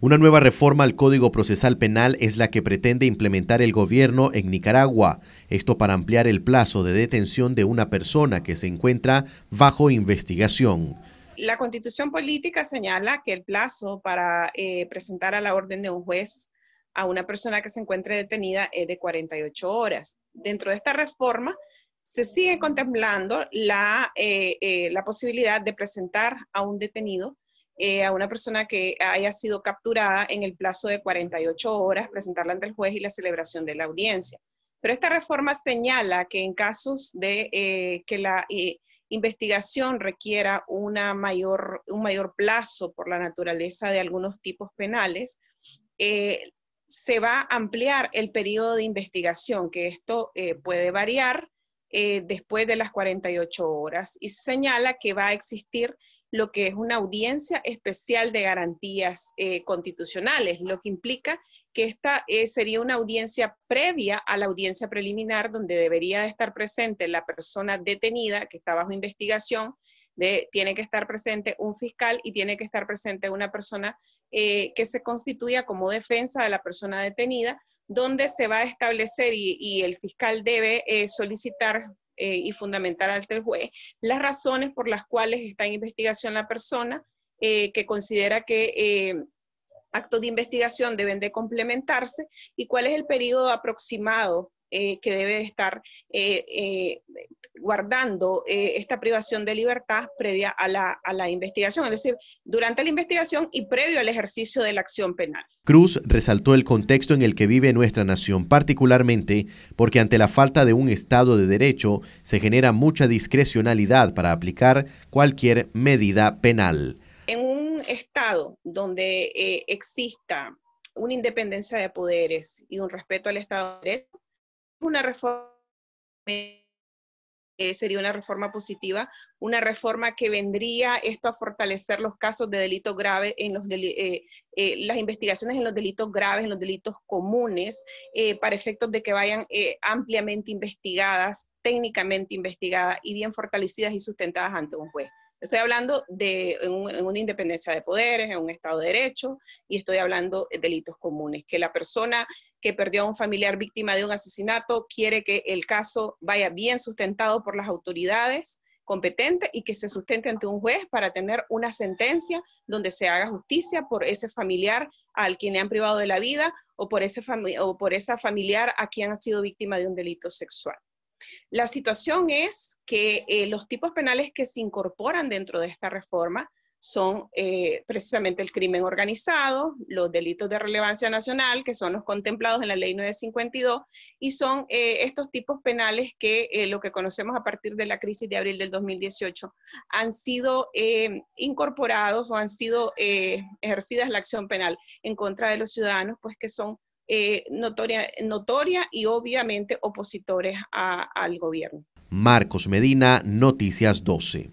Una nueva reforma al Código Procesal Penal es la que pretende implementar el gobierno en Nicaragua, esto para ampliar el plazo de detención de una persona que se encuentra bajo investigación. La constitución política señala que el plazo para eh, presentar a la orden de un juez a una persona que se encuentre detenida es de 48 horas. Dentro de esta reforma se sigue contemplando la, eh, eh, la posibilidad de presentar a un detenido eh, a una persona que haya sido capturada en el plazo de 48 horas, presentarla ante el juez y la celebración de la audiencia. Pero esta reforma señala que en casos de eh, que la eh, investigación requiera una mayor, un mayor plazo por la naturaleza de algunos tipos penales, se va a ampliar el periodo de investigación, que esto puede variar después de las 48 horas, y señala que va a existir lo que es una audiencia especial de garantías eh, constitucionales, lo que implica que esta eh, sería una audiencia previa a la audiencia preliminar donde debería estar presente la persona detenida que está bajo investigación, tiene que estar presente un fiscal y tiene que estar presente una persona eh, que se constituya como defensa de la persona detenida, donde se va a establecer y el fiscal debe solicitar eh, y fundamental ante el juez las razones por las cuales está en investigación la persona eh, que considera que eh, actos de investigación deben de complementarse y cuál es el periodo aproximado eh, que debe estar eh, eh, guardando esta privación de libertad previa a la, a la investigación, es decir, durante la investigación y previo al ejercicio de la acción penal. Cruz resaltó el contexto en el que vive nuestra nación, particularmente porque ante la falta de un Estado de Derecho se genera mucha discrecionalidad para aplicar cualquier medida penal. En un Estado donde exista una independencia de poderes y un respeto al Estado de Derecho, una reforma, eh, sería una reforma positiva, una reforma que vendría esto a fortalecer los casos de delitos graves en los eh, eh, las investigaciones en los delitos graves, en los delitos comunes, para efectos de que vayan ampliamente investigadas, técnicamente investigadas y bien fortalecidas y sustentadas ante un juez. Estoy hablando de una independencia de poderes, en un Estado de Derecho, y estoy hablando de delitos comunes, que la persona que perdió a un familiar víctima de un asesinato quiere que el caso vaya bien sustentado por las autoridades competentes y que se sustente ante un juez para tener una sentencia donde se haga justicia por ese familiar al quien le han privado de la vida o por, ese o por esa familiar a quien ha sido víctima de un delito sexual. La situación es que eh, los tipos penales que se incorporan dentro de esta reforma son eh, precisamente el crimen organizado, los delitos de relevancia nacional, que son los contemplados en la ley 952, y son eh, estos tipos penales que lo que conocemos a partir de la crisis de abril del 2018 han sido incorporados o han sido ejercidas la acción penal en contra de los ciudadanos, pues que son eh, notoria, notoria y obviamente opositores al gobierno. Marcos Medina, Noticias 12.